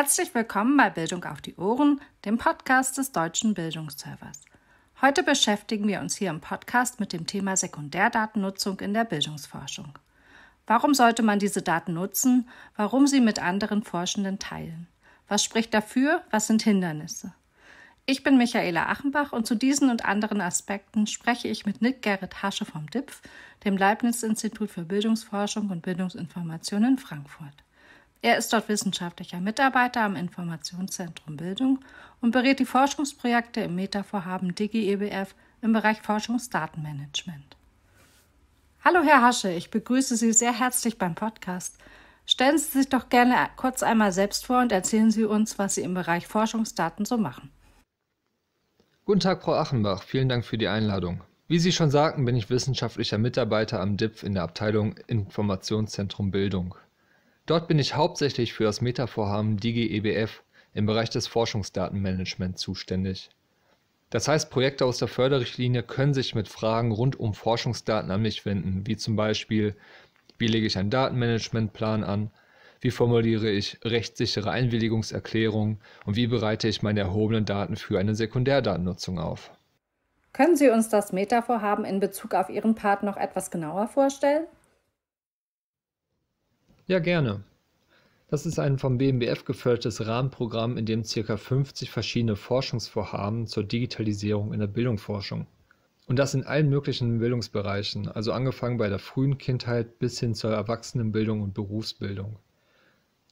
Herzlich willkommen bei Bildung auf die Ohren, dem Podcast des Deutschen Bildungsservers. Heute beschäftigen wir uns hier im Podcast mit dem Thema Sekundärdatennutzung in der Bildungsforschung. Warum sollte man diese Daten nutzen? Warum sie mit anderen Forschenden teilen? Was spricht dafür? Was sind Hindernisse? Ich bin Michaela Achenbach und zu diesen und anderen Aspekten spreche ich mit Nick Gerrit Hasche vom DIPF, dem Leibniz Institut für Bildungsforschung und Bildungsinformation in Frankfurt. Er ist dort wissenschaftlicher Mitarbeiter am Informationszentrum Bildung und berät die Forschungsprojekte im Meta-Vorhaben DigiEBF im Bereich Forschungsdatenmanagement. Hallo Herr Hasche, ich begrüße Sie sehr herzlich beim Podcast. Stellen Sie sich doch gerne kurz einmal selbst vor und erzählen Sie uns, was Sie im Bereich Forschungsdaten so machen. Guten Tag, Frau Achenbach. Vielen Dank für die Einladung. Wie Sie schon sagten, bin ich wissenschaftlicher Mitarbeiter am DIPF in der Abteilung Informationszentrum Bildung. Dort bin ich hauptsächlich für das Metavorhaben DGEBF im Bereich des Forschungsdatenmanagements zuständig. Das heißt, Projekte aus der Förderrichtlinie können sich mit Fragen rund um Forschungsdaten an mich wenden, wie zum Beispiel, wie lege ich einen Datenmanagementplan an, wie formuliere ich rechtssichere Einwilligungserklärungen und wie bereite ich meine erhobenen Daten für eine Sekundärdatennutzung auf. Können Sie uns das Metavorhaben in Bezug auf Ihren Part noch etwas genauer vorstellen? Ja, gerne. Das ist ein vom BMBF gefördertes Rahmenprogramm, in dem ca. 50 verschiedene Forschungsvorhaben zur Digitalisierung in der Bildung forschen. Und das in allen möglichen Bildungsbereichen, also angefangen bei der frühen Kindheit bis hin zur Erwachsenenbildung und Berufsbildung.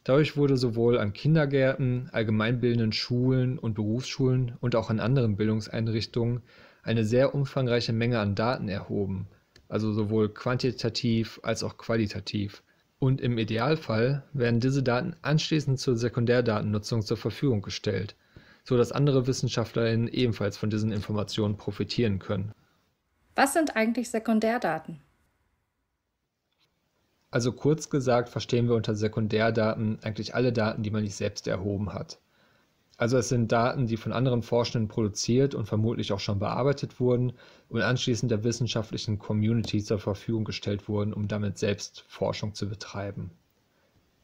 Dadurch wurde sowohl an Kindergärten, allgemeinbildenden Schulen und Berufsschulen und auch an anderen Bildungseinrichtungen eine sehr umfangreiche Menge an Daten erhoben, also sowohl quantitativ als auch qualitativ. Und im Idealfall werden diese Daten anschließend zur Sekundärdatennutzung zur Verfügung gestellt, so dass andere WissenschaftlerInnen ebenfalls von diesen Informationen profitieren können. Was sind eigentlich Sekundärdaten? Also kurz gesagt verstehen wir unter Sekundärdaten eigentlich alle Daten, die man nicht selbst erhoben hat. Also es sind Daten, die von anderen Forschenden produziert und vermutlich auch schon bearbeitet wurden und anschließend der wissenschaftlichen Community zur Verfügung gestellt wurden, um damit selbst Forschung zu betreiben.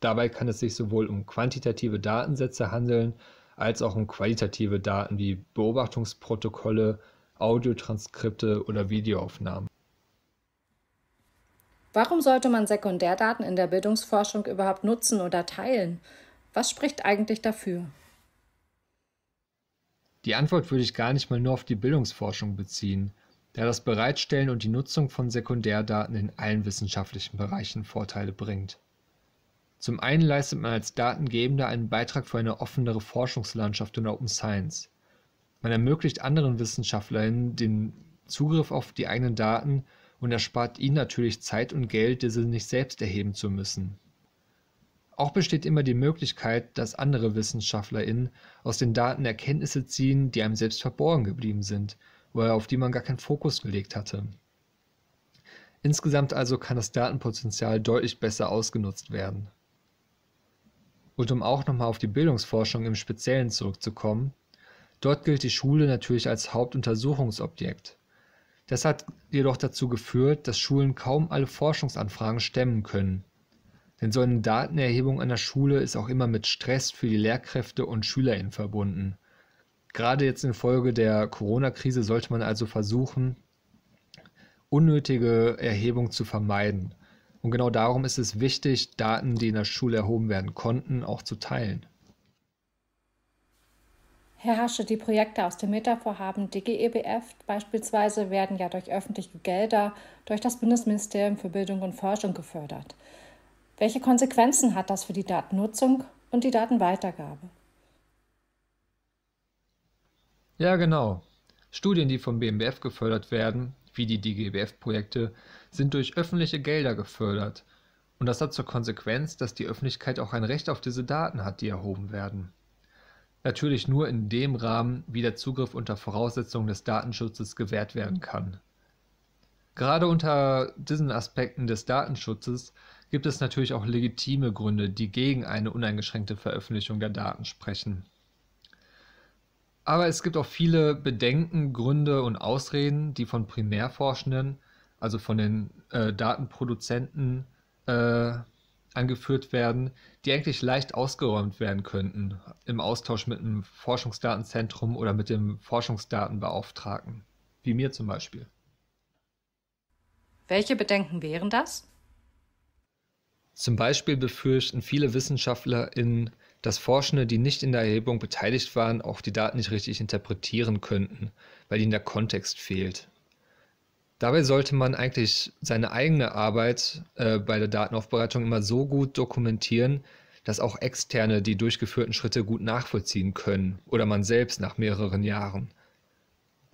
Dabei kann es sich sowohl um quantitative Datensätze handeln, als auch um qualitative Daten wie Beobachtungsprotokolle, Audiotranskripte oder Videoaufnahmen. Warum sollte man Sekundärdaten in der Bildungsforschung überhaupt nutzen oder teilen? Was spricht eigentlich dafür? Die Antwort würde ich gar nicht mal nur auf die Bildungsforschung beziehen, da das Bereitstellen und die Nutzung von Sekundärdaten in allen wissenschaftlichen Bereichen Vorteile bringt. Zum einen leistet man als Datengebender einen Beitrag für eine offenere Forschungslandschaft in Open Science. Man ermöglicht anderen Wissenschaftlern den Zugriff auf die eigenen Daten und erspart ihnen natürlich Zeit und Geld, diese nicht selbst erheben zu müssen. Auch besteht immer die Möglichkeit, dass andere WissenschaftlerInnen aus den Daten Erkenntnisse ziehen, die einem selbst verborgen geblieben sind oder auf die man gar keinen Fokus gelegt hatte. Insgesamt also kann das Datenpotenzial deutlich besser ausgenutzt werden. Und um auch nochmal auf die Bildungsforschung im Speziellen zurückzukommen, dort gilt die Schule natürlich als Hauptuntersuchungsobjekt. Das hat jedoch dazu geführt, dass Schulen kaum alle Forschungsanfragen stemmen können denn so eine Datenerhebung an der Schule ist auch immer mit Stress für die Lehrkräfte und SchülerInnen verbunden. Gerade jetzt infolge der Corona-Krise sollte man also versuchen, unnötige Erhebung zu vermeiden. Und genau darum ist es wichtig, Daten, die in der Schule erhoben werden konnten, auch zu teilen. Herr Hasche, die Projekte aus dem meta DGEBF beispielsweise werden ja durch öffentliche Gelder durch das Bundesministerium für Bildung und Forschung gefördert. Welche Konsequenzen hat das für die Datennutzung und die Datenweitergabe? Ja, genau. Studien, die vom BMWF gefördert werden, wie die DGBF-Projekte, sind durch öffentliche Gelder gefördert. Und das hat zur Konsequenz, dass die Öffentlichkeit auch ein Recht auf diese Daten hat, die erhoben werden. Natürlich nur in dem Rahmen, wie der Zugriff unter Voraussetzungen des Datenschutzes gewährt werden kann. Gerade unter diesen Aspekten des Datenschutzes gibt es natürlich auch legitime Gründe, die gegen eine uneingeschränkte Veröffentlichung der Daten sprechen. Aber es gibt auch viele Bedenken, Gründe und Ausreden, die von Primärforschenden, also von den äh, Datenproduzenten, äh, angeführt werden, die eigentlich leicht ausgeräumt werden könnten im Austausch mit einem Forschungsdatenzentrum oder mit dem Forschungsdatenbeauftragten, wie mir zum Beispiel. Welche Bedenken wären das? Zum Beispiel befürchten viele WissenschaftlerInnen, dass Forschende, die nicht in der Erhebung beteiligt waren, auch die Daten nicht richtig interpretieren könnten, weil ihnen der Kontext fehlt. Dabei sollte man eigentlich seine eigene Arbeit äh, bei der Datenaufbereitung immer so gut dokumentieren, dass auch Externe die durchgeführten Schritte gut nachvollziehen können oder man selbst nach mehreren Jahren.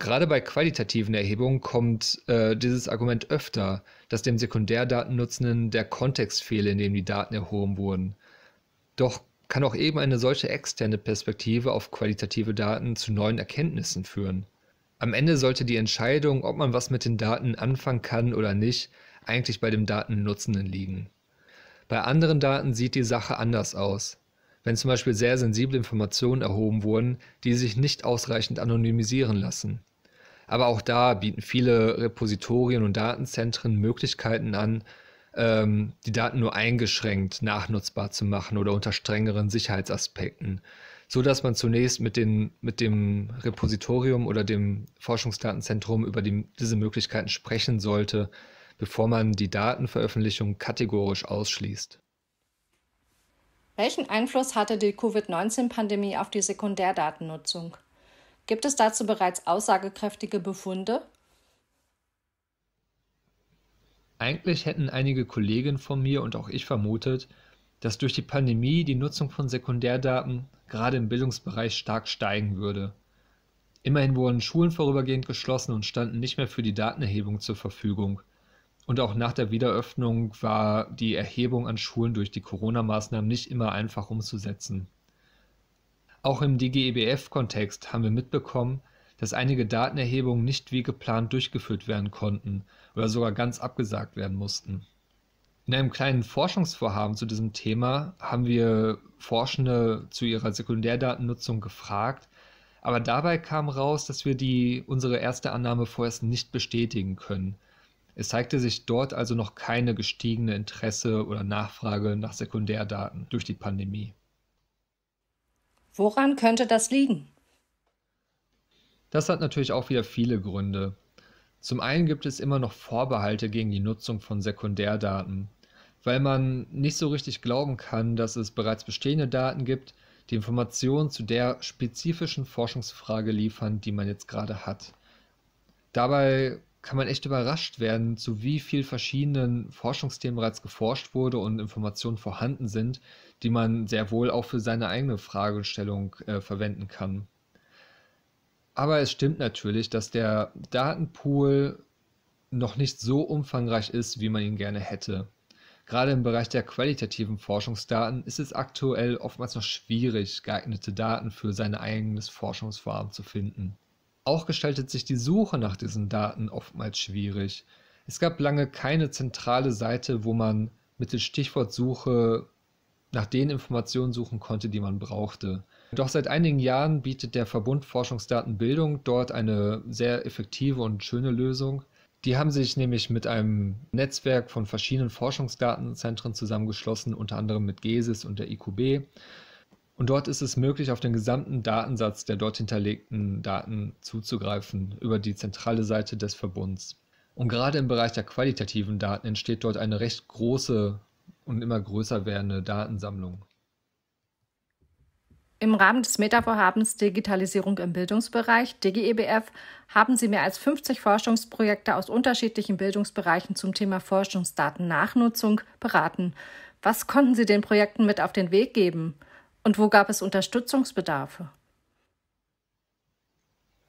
Gerade bei qualitativen Erhebungen kommt äh, dieses Argument öfter, dass dem Sekundärdatennutzenden der Kontext fehle, in dem die Daten erhoben wurden. Doch kann auch eben eine solche externe Perspektive auf qualitative Daten zu neuen Erkenntnissen führen. Am Ende sollte die Entscheidung, ob man was mit den Daten anfangen kann oder nicht, eigentlich bei dem Datennutzenden liegen. Bei anderen Daten sieht die Sache anders aus wenn zum Beispiel sehr sensible Informationen erhoben wurden, die sich nicht ausreichend anonymisieren lassen. Aber auch da bieten viele Repositorien und Datenzentren Möglichkeiten an, ähm, die Daten nur eingeschränkt nachnutzbar zu machen oder unter strengeren Sicherheitsaspekten, so dass man zunächst mit, den, mit dem Repositorium oder dem Forschungsdatenzentrum über die, diese Möglichkeiten sprechen sollte, bevor man die Datenveröffentlichung kategorisch ausschließt. Welchen Einfluss hatte die Covid-19-Pandemie auf die Sekundärdatennutzung? Gibt es dazu bereits aussagekräftige Befunde? Eigentlich hätten einige Kollegen von mir und auch ich vermutet, dass durch die Pandemie die Nutzung von Sekundärdaten gerade im Bildungsbereich stark steigen würde. Immerhin wurden Schulen vorübergehend geschlossen und standen nicht mehr für die Datenerhebung zur Verfügung. Und auch nach der Wiederöffnung war die Erhebung an Schulen durch die Corona-Maßnahmen nicht immer einfach umzusetzen. Auch im DGEBF-Kontext haben wir mitbekommen, dass einige Datenerhebungen nicht wie geplant durchgeführt werden konnten oder sogar ganz abgesagt werden mussten. In einem kleinen Forschungsvorhaben zu diesem Thema haben wir Forschende zu ihrer Sekundärdatennutzung gefragt, aber dabei kam raus, dass wir die unsere erste Annahme vorerst nicht bestätigen können. Es zeigte sich dort also noch keine gestiegene Interesse oder Nachfrage nach Sekundärdaten durch die Pandemie. Woran könnte das liegen? Das hat natürlich auch wieder viele Gründe. Zum einen gibt es immer noch Vorbehalte gegen die Nutzung von Sekundärdaten, weil man nicht so richtig glauben kann, dass es bereits bestehende Daten gibt, die Informationen zu der spezifischen Forschungsfrage liefern, die man jetzt gerade hat. Dabei kann man echt überrascht werden, zu wie vielen verschiedenen Forschungsthemen bereits geforscht wurde und Informationen vorhanden sind, die man sehr wohl auch für seine eigene Fragestellung äh, verwenden kann. Aber es stimmt natürlich, dass der Datenpool noch nicht so umfangreich ist, wie man ihn gerne hätte. Gerade im Bereich der qualitativen Forschungsdaten ist es aktuell oftmals noch schwierig, geeignete Daten für sein eigenes Forschungsvorhaben zu finden. Auch gestaltet sich die Suche nach diesen Daten oftmals schwierig. Es gab lange keine zentrale Seite, wo man mit der Stichwort Suche nach den Informationen suchen konnte, die man brauchte. Doch seit einigen Jahren bietet der Verbund Forschungsdatenbildung dort eine sehr effektive und schöne Lösung. Die haben sich nämlich mit einem Netzwerk von verschiedenen Forschungsdatenzentren zusammengeschlossen, unter anderem mit GESIS und der IQB. Und dort ist es möglich, auf den gesamten Datensatz der dort hinterlegten Daten zuzugreifen über die zentrale Seite des Verbunds. Und gerade im Bereich der qualitativen Daten entsteht dort eine recht große und immer größer werdende Datensammlung. Im Rahmen des Metavorhabens Digitalisierung im Bildungsbereich, DGEBF, haben sie mehr als 50 Forschungsprojekte aus unterschiedlichen Bildungsbereichen zum Thema Forschungsdatennachnutzung beraten. Was konnten Sie den Projekten mit auf den Weg geben? Und wo gab es Unterstützungsbedarfe?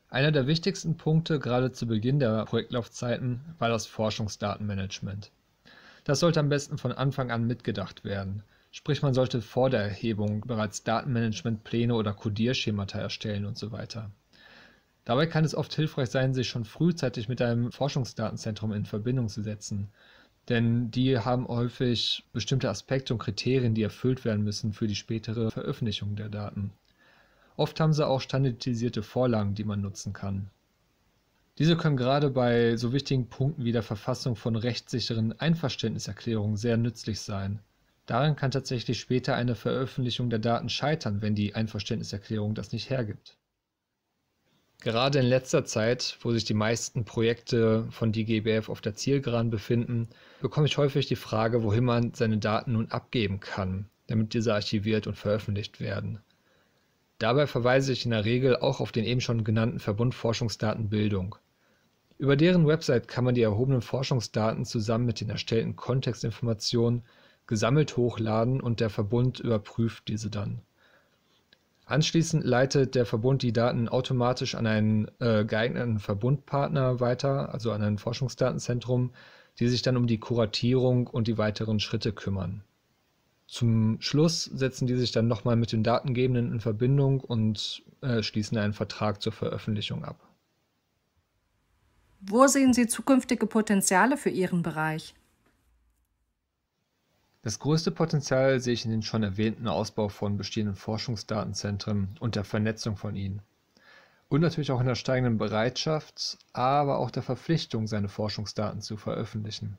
Einer der wichtigsten Punkte gerade zu Beginn der Projektlaufzeiten war das Forschungsdatenmanagement. Das sollte am besten von Anfang an mitgedacht werden. Sprich, man sollte vor der Erhebung bereits Datenmanagementpläne oder Codierschemata erstellen und so weiter. Dabei kann es oft hilfreich sein, sich schon frühzeitig mit einem Forschungsdatenzentrum in Verbindung zu setzen, denn die haben häufig bestimmte Aspekte und Kriterien, die erfüllt werden müssen für die spätere Veröffentlichung der Daten. Oft haben sie auch standardisierte Vorlagen, die man nutzen kann. Diese können gerade bei so wichtigen Punkten wie der Verfassung von rechtssicheren Einverständniserklärungen sehr nützlich sein. Daran kann tatsächlich später eine Veröffentlichung der Daten scheitern, wenn die Einverständniserklärung das nicht hergibt. Gerade in letzter Zeit, wo sich die meisten Projekte von DGBF e auf der Zielgeraden befinden, bekomme ich häufig die Frage, wohin man seine Daten nun abgeben kann, damit diese archiviert und veröffentlicht werden. Dabei verweise ich in der Regel auch auf den eben schon genannten Verbund Forschungsdatenbildung. Über deren Website kann man die erhobenen Forschungsdaten zusammen mit den erstellten Kontextinformationen gesammelt hochladen und der Verbund überprüft diese dann. Anschließend leitet der Verbund die Daten automatisch an einen äh, geeigneten Verbundpartner weiter, also an ein Forschungsdatenzentrum, die sich dann um die Kuratierung und die weiteren Schritte kümmern. Zum Schluss setzen die sich dann nochmal mit dem Datengebenden in Verbindung und äh, schließen einen Vertrag zur Veröffentlichung ab. Wo sehen Sie zukünftige Potenziale für Ihren Bereich? Das größte Potenzial sehe ich in dem schon erwähnten Ausbau von bestehenden Forschungsdatenzentren und der Vernetzung von ihnen. Und natürlich auch in der steigenden Bereitschaft, aber auch der Verpflichtung, seine Forschungsdaten zu veröffentlichen.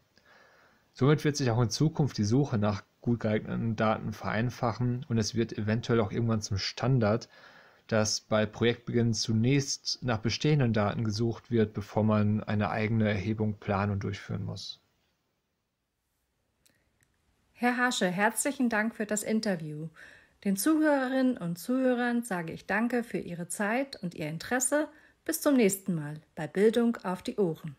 Somit wird sich auch in Zukunft die Suche nach gut geeigneten Daten vereinfachen und es wird eventuell auch irgendwann zum Standard, dass bei Projektbeginn zunächst nach bestehenden Daten gesucht wird, bevor man eine eigene Erhebung planen und durchführen muss. Herr Hasche, herzlichen Dank für das Interview. Den Zuhörerinnen und Zuhörern sage ich danke für Ihre Zeit und Ihr Interesse. Bis zum nächsten Mal bei Bildung auf die Ohren.